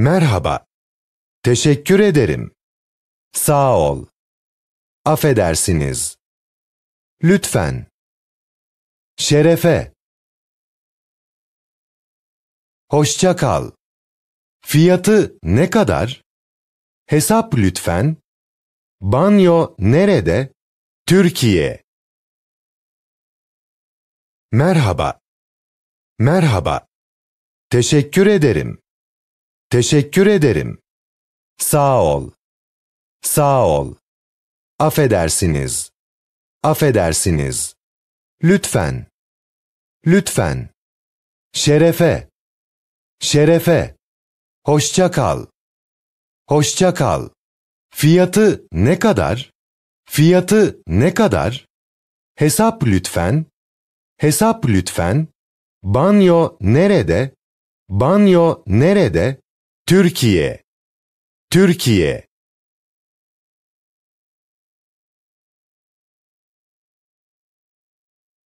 Merhaba. Teşekkür ederim. Sağ ol. Affedersiniz. Lütfen. Şerefe. Hoşça kal. Fiyatı ne kadar? Hesap lütfen. Banyo nerede? Türkiye. Merhaba. Merhaba. Teşekkür ederim. Teşekkür ederim. Sağ ol. Sağ ol. Affedersiniz. Affedersiniz. Lütfen. Lütfen. Şerefe. Şerefe. Hoşça kal. Hoşça kal. Fiyatı ne kadar? Fiyatı ne kadar? Hesap lütfen. Hesap lütfen. Banyo nerede? Banyo nerede? Türkiye Türkiye